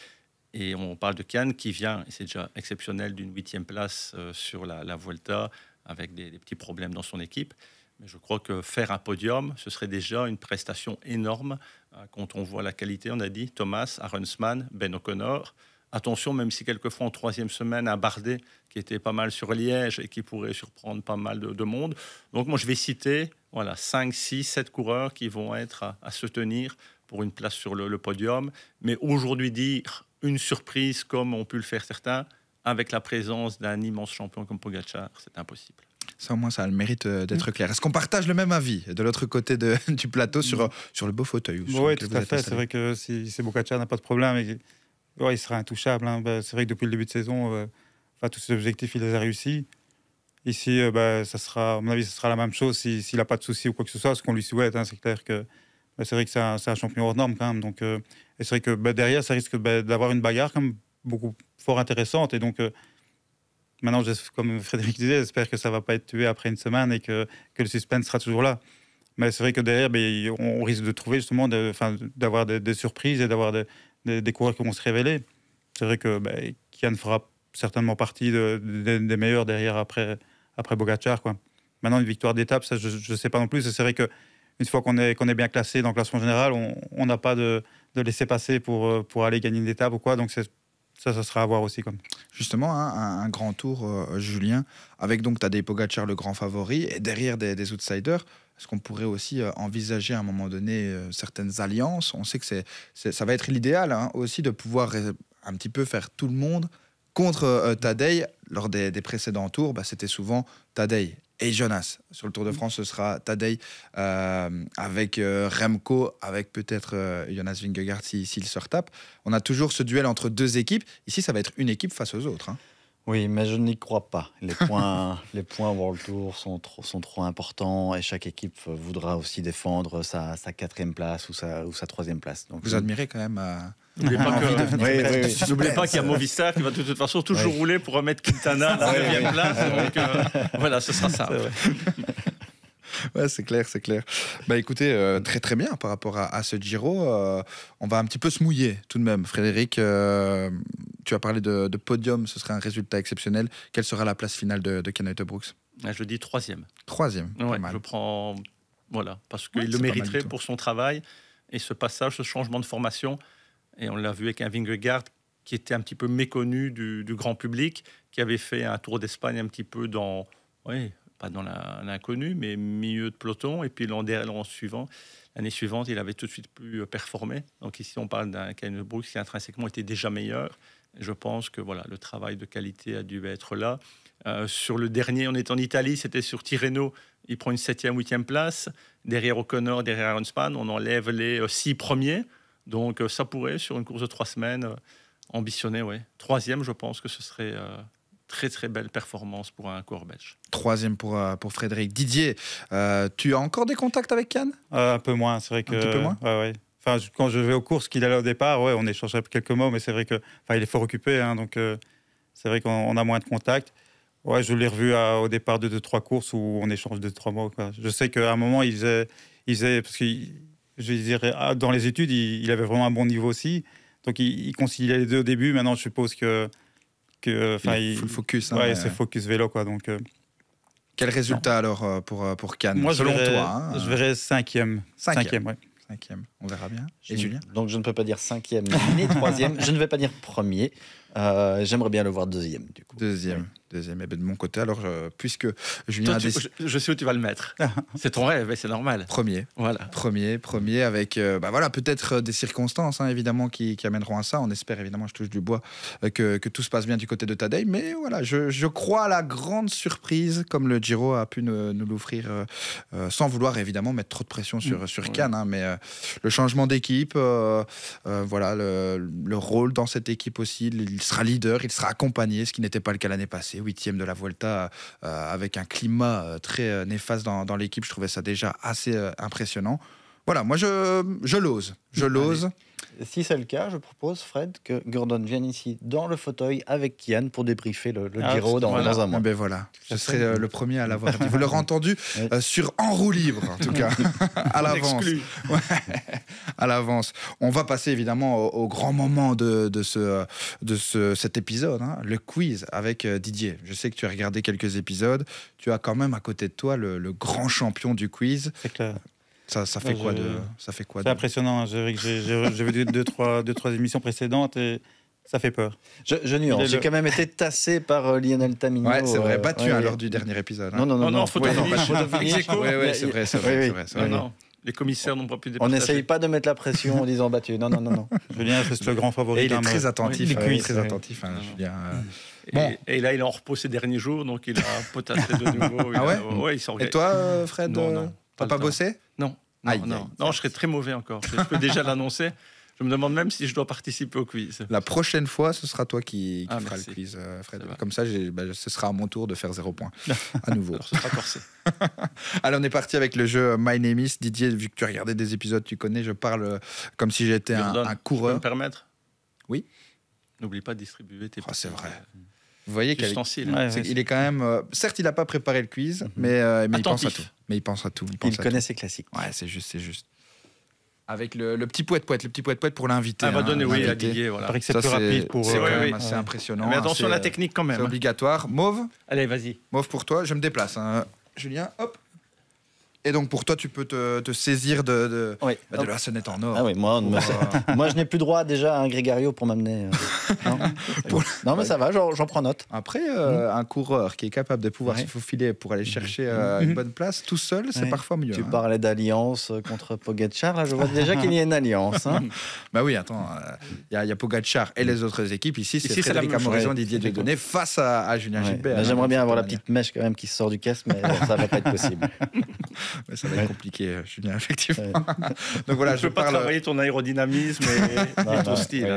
Et on parle de Cannes qui vient, c'est déjà exceptionnel, d'une huitième place sur la, la Vuelta, avec des, petits problèmes dans son équipe. Mais je crois que faire un podium, ce serait déjà une prestation énorme. Euh, quand on voit la qualité, on a dit Thomas, Aronsman, Ben O'Connor. Attention, même si quelquefois en troisième semaine, un Bardet qui était pas mal sur Liège et qui pourrait surprendre pas mal de, monde. Donc moi, je vais citer voilà, 5, 6, 7 coureurs qui vont être à, se tenir pour une place sur le, le podium. Mais aujourd'hui, dire une surprise comme ont pu le faire certains, avec la présence d'un immense champion comme Pogacar, c'est impossible. Ça, au moins, ça a le mérite euh, d'être mm. clair. Est-ce qu'on partage le même avis de l'autre côté *laughs* du plateau sur, mm. euh, sur le beau fauteuil Oui, tout à fait. C'est vrai que si, Pogacar n'a pas de problème, il sera intouchable. Hein, bah, c'est vrai que depuis le début de saison, euh, enfin, tous ses objectifs, il les a réussis. Ici, bah, ça sera, à mon avis, ce sera la même chose s'il a n'a pas de soucis ou quoi que ce soit, ce qu'on lui souhaite. Hein. c'est clair que bah, c'est vrai que c'est un, champion hors norme quand même. Donc, et c'est vrai que derrière, ça risque d'avoir une bagarre comme beaucoup intéressante. Et donc, euh, maintenant, comme Frédéric disait, j'espère que ça va pas être tué après une semaine et que, que le suspense sera toujours là. Mais c'est vrai que derrière, ben, on risque de trouver justement d'avoir des, des, surprises et d'avoir des, des, coureurs qui vont se révéler. C'est vrai que ben, Kian fera certainement partie des meilleurs derrière après, après Bogacar Quoi. Maintenant, une victoire d'étape, ça, je sais pas non plus. C'est vrai que une fois qu'on est, qu'on est bien classé dans le classement général, on n'a pas de, de laisser passer pour, euh, pour aller gagner une étape ou quoi. Donc c'est ça, ça sera à voir aussi. Comme. Justement, hein, un, grand tour, euh, Julien, avec donc Tadej Pogacar, le grand favori, et derrière des, outsiders. Est-ce qu'on pourrait aussi euh, envisager à un moment donné euh, certaines alliances On sait que c'est, ça va être l'idéal hein, aussi de pouvoir un petit peu faire tout le monde contre Tadei. Lors des, précédents tours, bah, c'était souvent Tadei et Jonas. Sur le Tour de mm. France, ce sera Tadej euh, avec euh, Remco, avec peut-être euh, Jonas Vingegaard s'il si, s'il se retape. On a toujours ce duel entre deux équipes. Ici, ça va être une équipe face aux autres. Hein. Oui, mais je n'y crois pas. Les *laughs* points, les points World Tour sont trop, sont trop importants et chaque équipe voudra aussi défendre sa, sa quatrième place ou sa, ou sa troisième place. Donc, Vous admirez quand même. Euh, N'oubliez pas *laughs* *laughs* qu'il y a Movistar qui va de toute façon toujours rouler pour remettre Quintana à la 9 place. Euh, voilà, ce sera ça ouais, c'est clair, c'est clair. Bah écoutez, euh, très très bien par rapport à, ce Giro. Euh, on va un petit peu se mouiller tout de même. Frédéric, euh, tu as parlé de, podium, ce serait un résultat exceptionnel. Quelle sera la place finale de, de Brooks ah, Je dis troisième. Troisième. Ouais, je prends. Voilà, parce qu'il le mériterait pour son travail et ce passage, ce changement de formation. Et on l'a vu avec un Vingegaard qui était un petit peu méconnu du, du grand public, qui avait fait un tour d'Espagne un petit peu dans, oui, pas dans l'inconnu, mais milieu de peloton. Et puis l'an suivant, l'année suivante, il avait tout de suite plus euh, performé. Donc ici, on parle d'un Kane Brooks qui intrinsèquement était déjà meilleur. Je pense que voilà, le travail de qualité a dû être là. Euh, sur le dernier, on est en Italie, c'était sur Tirreno. Il prend une septième, huitième place. Derrière O'Connor, derrière Aronspan, on enlève les euh, six premiers. Donc ça pourrait, sur une course de trois semaines, ambitionner, ouais. Troisième, je pense que ce serait très très belle performance pour un cours belge. Troisième pour, euh, pour Frédéric. Didier, euh, tu as encore des contacts avec Cannes euh, Un peu moins, c'est vrai que. Enfin, quand je vais aux courses qu'il allait au départ, ouais, on échangeait quelques mots, mais c'est vrai que, enfin, il est fort occupé, hein, donc c'est vrai qu'on a moins de contacts. Ouais, je l'ai revu au départ de deux trois courses où on échange deux trois mots. Je sais qu'à un moment, il faisait, il faisait parce que je dirais, ah, dans les études, il, avait vraiment un bon niveau aussi, donc il, il conciliait les deux au début. Maintenant, je suppose que que, euh, enfin, focus. Hein, ouais, c'est focus vélo, quoi. Donc. Euh. Quel résultat alors euh, pour, pour Cannes Moi, selon toi hein, Je verrais cinquième. Cinquième, cinquième ouais. Cinquième, on verra bien. Et Julien Donc je ne peux pas dire cinquième ni troisième. *laughs* je ne vais pas dire premier. Euh, j'aimerais bien le voir deuxième, du coup. Deuxième. Deuxième. Et eh ben, de mon côté, alors, euh, puisque je, sais où tu vas le mettre. Ah. c'est ton rêve, et c'est normal. Premier. Voilà. Premier, premier, avec euh, bah, voilà, peut-être des circonstances, hein, évidemment, qui, amèneront à ça. On espère, évidemment, je touche du bois, que, que tout se passe bien du côté de Tadei. Mais voilà, je, je, crois à la grande surprise, comme le Giro a pu nous, nous l'offrir, sans vouloir, évidemment, mettre trop de pression sur, mm. sur Cannes. Hein, mais le changement d'équipe, voilà, le, le, rôle dans cette équipe aussi, il sera leader, il sera accompagné, ce qui n'était pas le cas l'année passée, huitième de la Volta euh, avec un climat euh, très euh, néfaste dans, dans l'équipe. Je trouvais ça déjà assez impressionnant. Voilà, moi je, l'ose, je l'ose. Si c'est le cas, je propose, Fred, que Gordon vienne ici dans le fauteuil avec Kian pour débriefer le, le ah, dans, un mois. Eh ben voilà, je serai euh, le premier à l'avoir Vous l'aurez *laughs* entendu euh, sur En roue libre, en tout cas, *laughs* à l'avance. *laughs* à l'avance. On va passer évidemment au, grand moment de, ce, euh, de cet épisode, hein. le quiz avec Didier. Je sais que tu as regardé quelques épisodes. Tu as quand même à côté de toi le, grand champion du quiz. C'est ça, fait, quoi de, ça fait quoi C'est impressionnant. Hein, j'ai vu deux, trois, deux, trois émissions précédentes et ça fait peur. Je, nuance. J'ai quand même été tassé par euh, Lionel Tamino. Ouais, c'est vrai. Euh, battu hein, lors du dernier épisode. Hein. Non, non non, oh, non. Non, non, non non, Oui, c'est vrai, c'est vrai. non, les commissaires n'ont pas pu On n'essaye pas de mettre la pression en disant battu. Non, non, non, non. *laughs* Julien reste le grand favori. Et il est très attentif. Euh, il est très attentif, Julien. Bon. Et, là, il est en repos ces derniers jours, donc il a potassé de nouveau. Ah ouais, ouais il Et toi, Fred non. T'as pas, pas bossé Non. Non, non. je serais très mauvais encore. Je peux déjà *laughs* l'annoncer. Je me demande même si je dois participer au quiz. La prochaine fois, ce sera toi qui, qui ah, le quiz, euh, Fred. Comme ça, bah, ce sera à mon tour de faire zéro point. *laughs* à nouveau. Alors, ce sera corsé. *laughs* Allez, on est parti avec le jeu My Name Is. Didier, vu que tu regardais des épisodes, tu connais, je parle euh, comme si j'étais un, coureur. me permettre Oui. N'oublie pas de distribuer tes. Oh, c'est vrai. Euh, vous voyez qu'il est, quand même. Euh, certes, il n'a pas préparé le quiz, mhm. mais, euh, mais il pense à tout. Mais il pense à tout. Il, connaît ses classiques. Ouais, c'est juste, c'est juste. Avec le, petit poète poète, le petit poète poète pour l'inviter. Ah, va bah, hein, donner, oui, à Didier. Voilà. c'est rapide pour. C'est euh, impressionnant. Mais attention à la technique quand même. C'est hein. obligatoire. Mauve. Allez, vas-y. Mauve pour toi, je me déplace. Hein. Julien, hop. Et donc pour toi, tu peux te, saisir de, oui. Bah, la sonnette en or. Ah euh, *laughs* moi, je n'ai plus droit déjà à un Grégario pour m'amener. Euh, *laughs* non. mais ça va, j'en prends note. Après, euh, un coureur qui est capable de pouvoir se faufiler pour aller mhm. chercher mhm. une bonne place tout seul, c'est parfois mieux. Tu hein. parlais d'alliance contre Pogacar, je vois déjà qu'il y a une alliance. Hein. *laughs* bah oui, attends, il y, a Pogacar et les autres équipes. Ici, c'est Frédéric Amorizon, Didier données face à, Julien Gilbert. Bah, hein, j'aimerais bien avoir la petite mèche quand même qui sort du caisse mais ça ne va pas être possible ça va être compliqué, euh, Julien, *laughs* effectivement. donc voilà, je parle... pas travailler ton aérodynamisme et, ton style.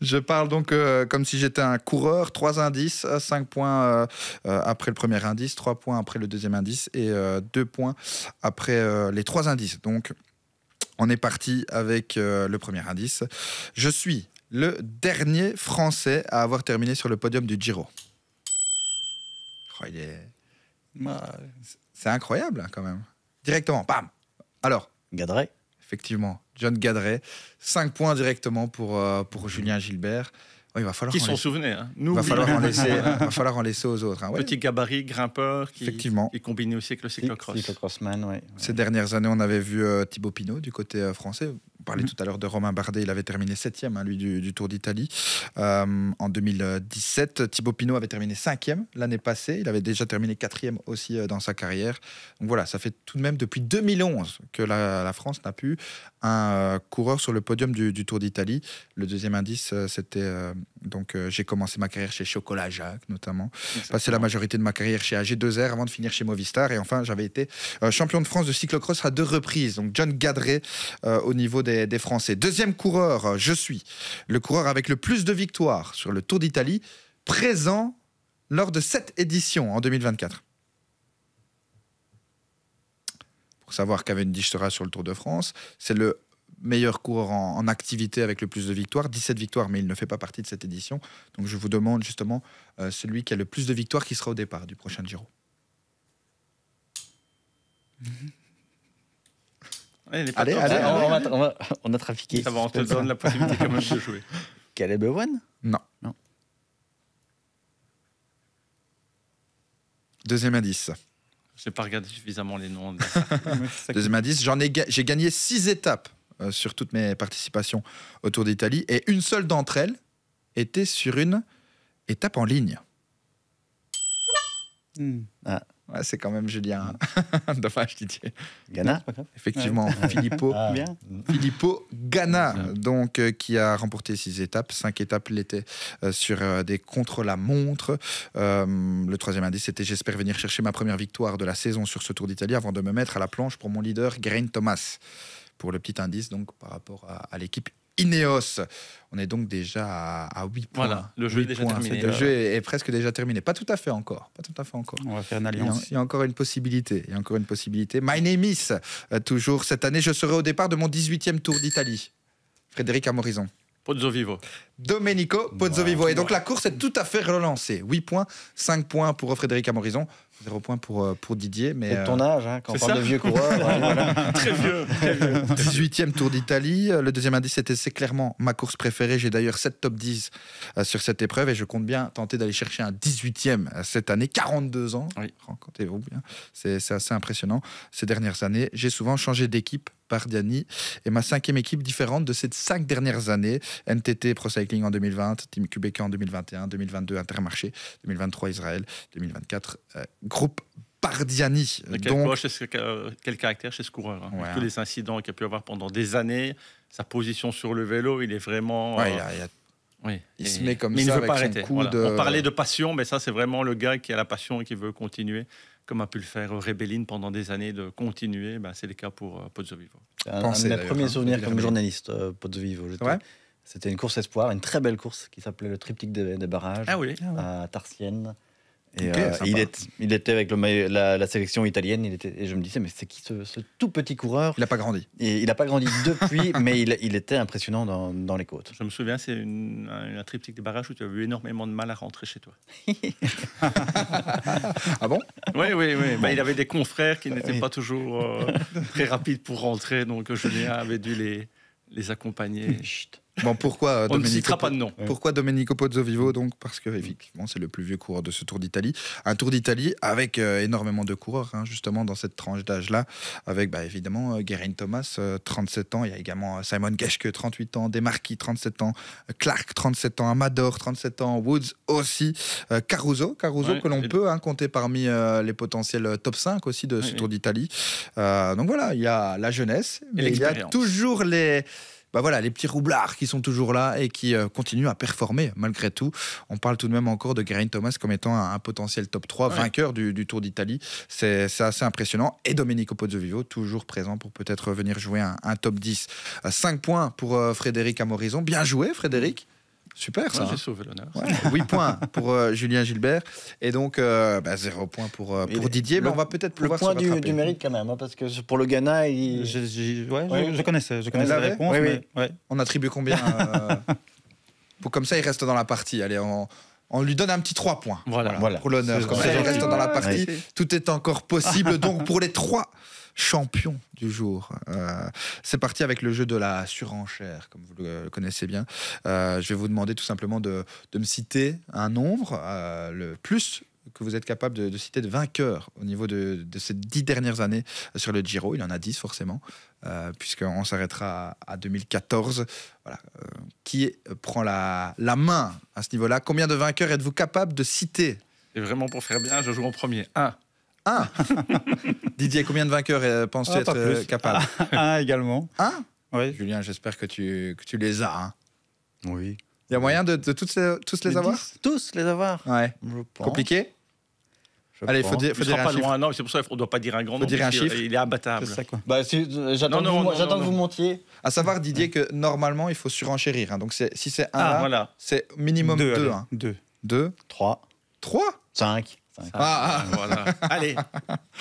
je parle donc euh, comme si j'étais un coureur. Trois indices, euh, cinq points après le premier indice, trois points après le deuxième indice et deux points après les trois indices. Donc on est parti avec le premier indice. Je suis le dernier Français à avoir terminé sur le podium du Giro. Oh, il est... C'est incroyable, hein, quand même. Directement, bam Alors Gadret. Effectivement, John Gadret. Cinq points directement pour, euh, pour Julien Gilbert. il va falloir qui s'en Nous, hein. il va falloir, en laisser, *laughs* va falloir en laisser aux autres. Hein. Petit gabarit, grimpeur, qui, Effectivement. combiné aussi avec le cyclocross. Cyclocrossman, Ces dernières années, on avait vu euh, Thibaut Pinot du côté euh, français on parlait mm. tout à l'heure de Romain Bardet, il avait terminé septième, hein, lui, du, Tour d'Italie. Euh, en 2017, Thibaut Pinot avait terminé cinquième l'année passée. Il avait déjà terminé quatrième aussi euh, dans sa carrière. Donc voilà, ça fait tout de même depuis 2011 que la, France n'a plus un euh, coureur sur le podium du, Tour d'Italie. Le deuxième indice, c'était. donc j'ai commencé ma carrière chez Chocolat Jacques, notamment. Passé la majorité de ma carrière chez AG2R avant de finir chez Movistar. Et enfin, j'avais été champion de France de cyclocross à deux reprises. Donc John Gadret au niveau des, Français. Deuxième coureur, je suis le coureur avec le plus de victoires sur le Tour d'Italie, présent lors de cette édition en 2024. Pour savoir qu'Avendish sera sur le Tour de France, c'est le meilleur coureur en, activité avec le plus de victoires, 17 victoires, mais il ne fait pas partie de cette édition. Donc je vous demande justement euh, celui qui a le plus de victoires qui sera au départ du prochain Giro. Mhm. Allez, on, va, a trafiqué. Ça va, on te donne la possibilité quand même de jouer. *laughs* Caleb Non. Deuxième indice. n'ai pas regardé suffisamment les noms. *laughs* Deuxième indice, j'en ai, j'ai gagné six étapes euh, sur toutes mes participations autour d'Italie et une seule d'entre elles était sur une étape en ligne. Hmm. Ah c'est quand même Julien. Mm. *laughs* Dommage, Didier. Ghana, Effectivement, ah. Filippo. Ghana, donc, euh, qui a remporté six étapes, cinq étapes l'été euh, sur euh, des contre-la-montre. le troisième indice, était, J'espère venir chercher ma première victoire de la saison sur ce Tour d'Italie avant de me mettre à la planche pour mon leader, Grain Thomas. Pour le petit indice, donc, par rapport à, à l'équipe Ineos. On est donc déjà à, 8 points. Voilà, le jeu, est, le jeu est, presque déjà terminé. Pas tout à fait encore. Pas tout à fait encore. On va faire une alliance. Il y a, encore une possibilité. Il y a encore une possibilité. My name is. Euh, toujours cette année, je serai au départ de mon 18e Tour d'Italie. Frédéric Amorison, Pozzo Vivo. Domenico Pozzo Vivo. Et donc la course est tout à fait relancée. 8 points, 5 points pour Frédéric Amorison. Zéro point pour, euh, pour Didier. Mais euh, ton âge, hein, quand on parle de vieux coureurs. *laughs* Très vieux. 18e Tour d'Italie. Euh, le deuxième indice, c'était c'est clairement ma course préférée. J'ai d'ailleurs 7 top 10 sur cette épreuve et je compte bien tenter d'aller chercher un 18e cette année. 42 ans. Rencontrez-vous bien. C'est assez impressionnant. Ces dernières années, j'ai souvent changé d'équipe Bardiani et ma cinquième équipe différente de ces cinq dernières années. NTT Pro Cycling en 2020, Team Québec en 2021, 2022 Intermarché, 2023 Israël, 2024 groupe Bardiani. Euh, quel, caractère chez ce coureur hein, Tous les incidents qu'il a pu avoir pendant des années, sa position sur le vélo, il est vraiment. Euh, oui. Il se met comme ça il veut pas arrêter. de... On euh, parlait de passion, mais ça, c'est vraiment le gars qui a la passion et qui veut continuer, comme a pu le faire Rebelline pendant des années, de continuer. Ben, c'est le cas pour euh, Pozzo Vivo. Un, de mes premiers hein, souvenirs comme journaliste, Pozzo Vivo. C'était une course espoir, une très belle course qui s'appelait le triptyque des, barrages ah à Tarsienne. Euh, il, il, était avec le, la, sélection italienne, était, et je me disais, mais c'est qui ce, tout petit coureur Il n'a pas grandi. Et il n'a pas grandi depuis, *laughs* mais il, était impressionnant dans, les côtes. Je me souviens, c'est une, un triptyque des barrages où tu as eu énormément de mal à rentrer chez toi. *laughs* ah bon Oui, oui, oui. Ben, il avait des confrères qui n'étaient pas toujours euh, très rapides pour rentrer, donc Julien avait dû les, les accompagner. Chut. Bon, pourquoi On ne citera pas de nom. Pourquoi Domenico Pozzovivo Donc, parce que, effectivement, c'est le plus vieux coureur de ce Tour d'Italie. Un Tour d'Italie avec euh, énormément de coureurs, hein, justement, dans cette tranche d'âge-là. Avec, bah, évidemment, euh, Guérin Thomas, 37 euh, ans. Il y a également Simon Geschke, 38 ans. Demarchi, 37 ans. Clark, 37 ans. Amador, 37 ans. Woods aussi. Caruso, Caruso que l'on peut hein, compter parmi les potentiels top 5 aussi de ce Tour d'Italie. donc voilà, il y a la jeunesse, mais il y a toujours les bah voilà, les petits roublards qui sont toujours là et qui euh, continuent à performer malgré tout. On parle tout de même encore de Geraint Thomas comme étant un, potentiel top 3 vainqueur du, Tour d'Italie. C'est assez impressionnant. Et Domenico Pozzovivo, toujours présent pour peut-être venir jouer un, top 10. 5 euh, points pour euh, Frédéric Amorizon. Bien joué, Frédéric. Super ça. J'ai hein. sauvé l'honneur. Ouais. 8 points pour euh, Julien Gilbert et donc euh, bah, 0 points pour, euh, pour Didier. on va peut-être pouvoir point se du, du mérite quand même, hein, parce que pour le Ghana, je, je, ouais, je, connaissais, je connaissais ah, la réponse. Oui, mais... oui. On attribue combien *laughs* pour, Comme ça, il reste dans la partie. Allez, on, on lui donne un petit 3 points voilà. pour l'honneur. Comme ça, il reste dans la partie. Tout est encore possible donc pour les 3 champion du jour. Euh, c'est parti avec le jeu de la surenchère, comme vous le connaissez bien. Euh, je vais vous demander tout simplement de, me citer un nombre, euh, le plus que vous êtes capable de, citer de vainqueurs au niveau de, ces dix dernières années sur le Giro. Il y en a dix forcément, puisqu'on s'arrêtera à, 2014. qui prend la, main à ce niveau-là Combien de vainqueurs êtes-vous capable de citer Et vraiment pour faire bien, je joue en premier. un ah. Un *laughs* Didier, combien de vainqueurs euh, penses-tu ah, être euh, capable ah, Un également. Un Oui. Julien, j'espère que tu, que tu les as. Hein. Oui. Il y a moyen de, de toutes tous les, avoir Tous les avoir Ouais. Compliqué Allez, il faut dire, faut il dire un pas chiffre. loin. Non, c'est pour ça qu'on ne doit pas dire un grand faut Dire un chiffre. Euh, il est imbattable. C'est ça quoi. Bah, j'attends que, vous montiez. À savoir, Didier, que normalement, il faut surenchérir. Hein. Donc, si c'est un, ah, voilà. c'est minimum deux. deux. Hein. deux. Trois. Trois Cinq. Ah, ah. ah, Voilà. *laughs* Allez,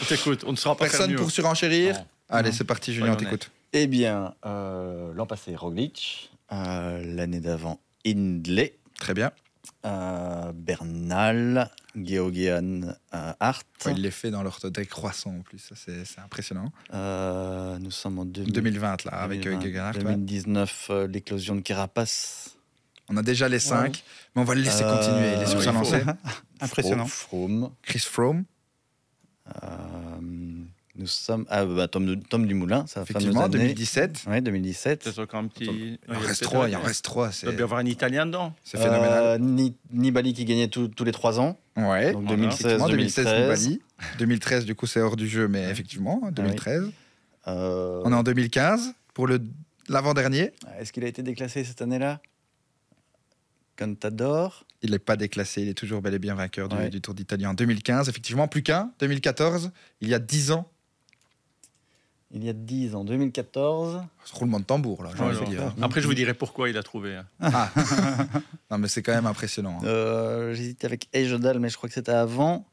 on t'écoute, on ne sera pas Personne pour surenchérir Allez, c'est parti, Julien, on t'écoute. Eh bien, euh, l'an passé, Roglic. Euh, l'année d'avant, Hindley. Très bien. Euh, Bernal, Georgian Art. il les fait dans l'orthothèque croissant en plus, c'est impressionnant. nous sommes en 2020 là, avec Georgian 2019, l'éclosion de Carapace. On a déjà les 5, mais on va le laisser continuer, il est sur sa lancée. *laughs* Impressionnant. from Chris Froome. Euh, nous sommes à ah, bah, Tom, du Dumoulin, ça Effectivement, 2017. Oui, 2017. Il en reste trois, il en reste trois. Il doit bien avoir un Italien dedans. C'est phénoménal. Euh, Nibali qui gagnait tous les trois ans. Ouais, donc 2016, 2016 2013, du coup, c'est hors du jeu, mais effectivement, 2013. Ah euh. On est en 2015 pour l'avant-dernier. Ah, est-ce qu'il a été déclassé cette année-là Contador il n'est pas déclassé, il est toujours bel et bien vainqueur du, Tour d'Italie en 2015. Effectivement, plus qu'un, 2014, il y a 10 ans. Il y a 10 ans, 2014. Ce roulement de tambour, là, Après, je vous dirai pourquoi il a trouvé. Hein. Ah. *laughs* non, mais c'est quand même impressionnant. Hein. Euh, J'hésitais avec Ejodal, mais je crois que c'était avant.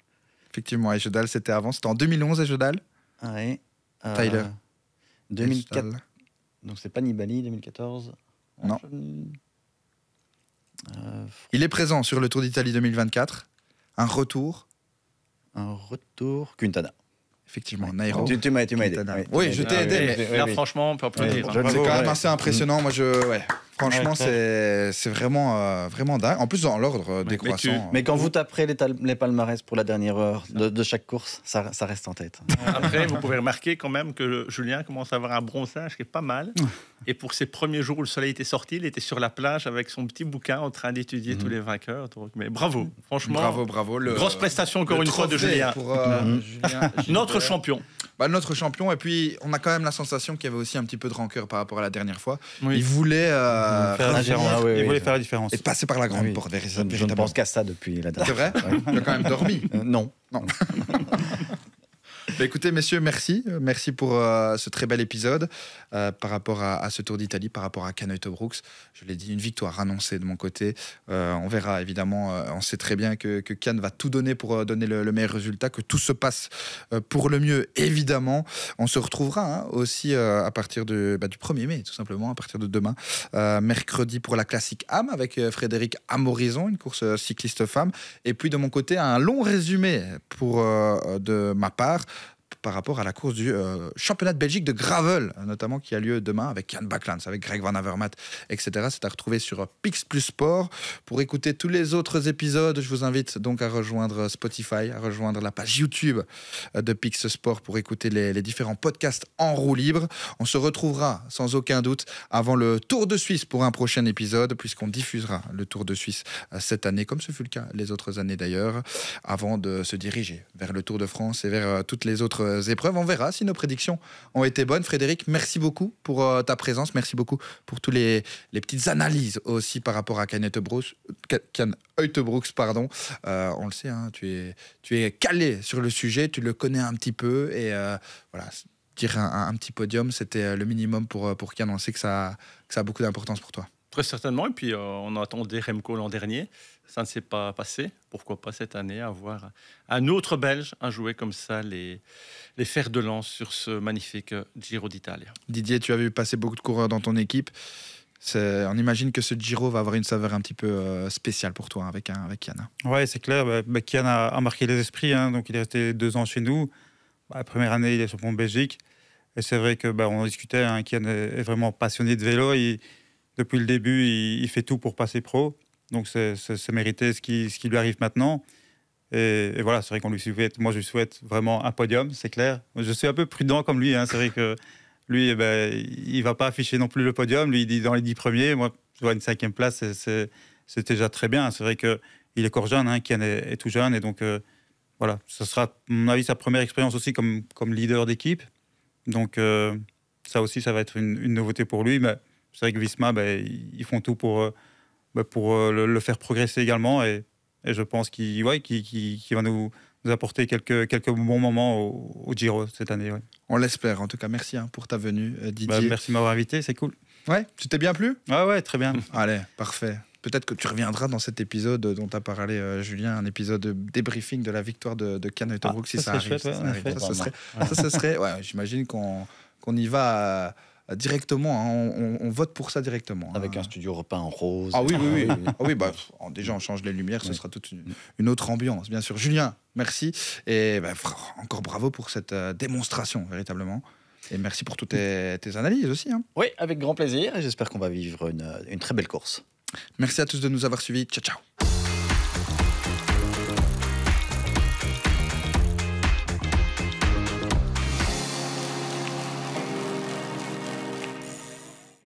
Effectivement, Ejodal, c'était avant. C'était en 2011, Ejodal. Oui. Euh, Tyler. 2004. Donc, c'est pas Nibali, 2014. Non. Euh, Il est présent sur le Tour d'Italie 2024. Un retour. Un retour. Quintana. Effectivement, Nairo. Tu, tu m'as aidé. Oui, je t'ai ah, aidé. franchement, on peut applaudir. C'est quand même assez impressionnant. Moi, je. Ouais. Franchement, c'est vraiment, euh, vraiment dingue. En plus, dans l'ordre euh, des mais, euh, mais quand vous taperez les, palmarès pour la dernière heure de, chaque course, ça, reste en tête. *laughs* Après, vous pouvez remarquer quand même que Julien commence à avoir un bronzage qui est pas mal. Et pour ses premiers jours où le soleil était sorti, il était sur la plage avec son petit bouquin en train d'étudier tous mhm. les vainqueurs. mais bravo, franchement. Bravo, bravo. Le, grosse prestation encore une fois de Julien. Mhm. *laughs* notre champion. Bah, notre champion. Et puis, on a quand même la sensation qu'il y avait aussi un petit peu de rancœur par rapport à la dernière fois. Il voulait. Ah Il voulait faire la différence. Et passer par la grande ah, oui. porte, Je ne pense qu'à ça depuis la dernière. C'est vrai Tu as quand même dormi euh, Non. Non. *laughs* Bah, écoutez, messieurs, merci. Euh, merci pour euh, ce très bel épisode euh, par rapport à, ce Tour d'Italie, par rapport à Canoe brooks Je l'ai dit, une victoire annoncée de mon côté. on verra, évidemment. on sait très bien que, que Cannes va tout donner pour donner le, meilleur résultat, que tout se passe pour le mieux, évidemment. On se retrouvera hein, aussi à partir de, bah, du 1er mai, tout simplement, à partir de demain, mercredi pour la classique AM avec Frédéric Amorison, une course cycliste femme. Et puis, de mon côté, un long résumé pour, de ma part par rapport à la course du euh, championnat de Belgique de gravel, hein, notamment qui a lieu demain avec Jan Backlands, avec Greg Van Avermaet, etc. C'est à retrouver sur euh, Pix Plus Sport. Pour écouter tous les autres épisodes, je vous invite donc à rejoindre euh, Spotify, à rejoindre la page YouTube de Pix Sport pour écouter les, les différents podcasts en roue libre. On se retrouvera sans aucun doute avant le Tour de Suisse pour un prochain épisode, puisqu'on diffusera le Tour de Suisse cette année, comme ce fut le cas les autres années d'ailleurs, avant de se diriger vers le Tour de France et vers toutes les autres euh, épreuves. On verra si nos prédictions ont été bonnes. Frédéric, merci beaucoup pour euh, ta présence. Merci beaucoup pour toutes les, petites analyses aussi par rapport à Ken Heutebrooks. pardon. Euh, on le sait, hein, tu, es, tu es calé sur le sujet, tu le connais un petit peu. Et voilà, tirer un, petit podium, c'était le minimum pour, pour On sait que ça, ça a beaucoup d'importance pour toi. Très certainement. Et puis, on a attendait Remco l'an dernier ça ne s'est pas passé. Pourquoi pas cette année avoir un autre Belge à hein, jouer comme ça les, les fers de lance sur ce magnifique euh, Giro d'Italie. Didier, tu as vu passer beaucoup de coureurs dans ton équipe. On imagine que ce Giro va avoir une saveur un petit peu euh, spéciale pour toi avec, avec Kian. Oui, c'est clair. Bah, bah a, marqué les esprits. Hein, donc, il est resté deux ans chez nous. Bah, la première année, il est champion de Belgique. Et c'est vrai que bah, on en discutait. Hein, est, vraiment passionné de vélo. depuis le début, il fait tout pour passer pro. Donc c'est mérité ce qui, ce qui lui arrive maintenant. Et, voilà, c'est vrai qu'on lui souhaite, moi je lui souhaite vraiment un podium, c'est clair. Je suis un peu prudent comme lui, hein. c'est vrai que lui, eh ben, il va pas afficher non plus le podium, lui il dit dans les dix premiers, moi je vois une cinquième place, c'est déjà très bien. C'est vrai qu'il est encore jeune, hein. Kian est, tout jeune, et donc euh, voilà, ce sera, à mon avis, sa première expérience aussi comme, comme leader d'équipe. Donc euh, ça aussi, ça va être une, nouveauté pour lui, mais c'est vrai que Visma, ben, ils font tout pour... Euh, bah, pour euh, le, faire progresser également. Et, je pense qu'il ouais, va nous, nous, apporter quelques, quelques bons moments au, Giro cette année. On l'espère, en tout cas. Merci hein, pour ta venue, euh, Didier. Bah, merci de m'avoir invité, c'est cool. Ouais, tu t'es bien plu Ouais, ouais, très bien. *laughs* Allez, parfait. Peut-être que tu reviendras dans cet épisode dont tu as parlé, euh, Julien, un épisode de débriefing de la victoire de, de Cannes et ah, si ça, arrive. ça, ça, serait, ouais. j'imagine qu'on y va directement. Hein. on, vote pour ça directement. Avec hein. un studio repeint en rose. Ah oui, oui, oui. *laughs* Ah oui bah, oh, déjà, on change les lumières, ce sera toute une, autre ambiance, bien sûr. Julien, merci. Et bah, encore bravo pour cette euh, démonstration, véritablement. Et merci pour toutes tes, analyses aussi. Hein. Oui, avec grand plaisir. J'espère qu'on va vivre une, une très belle course. Merci à tous de nous avoir suivis. Ciao, ciao.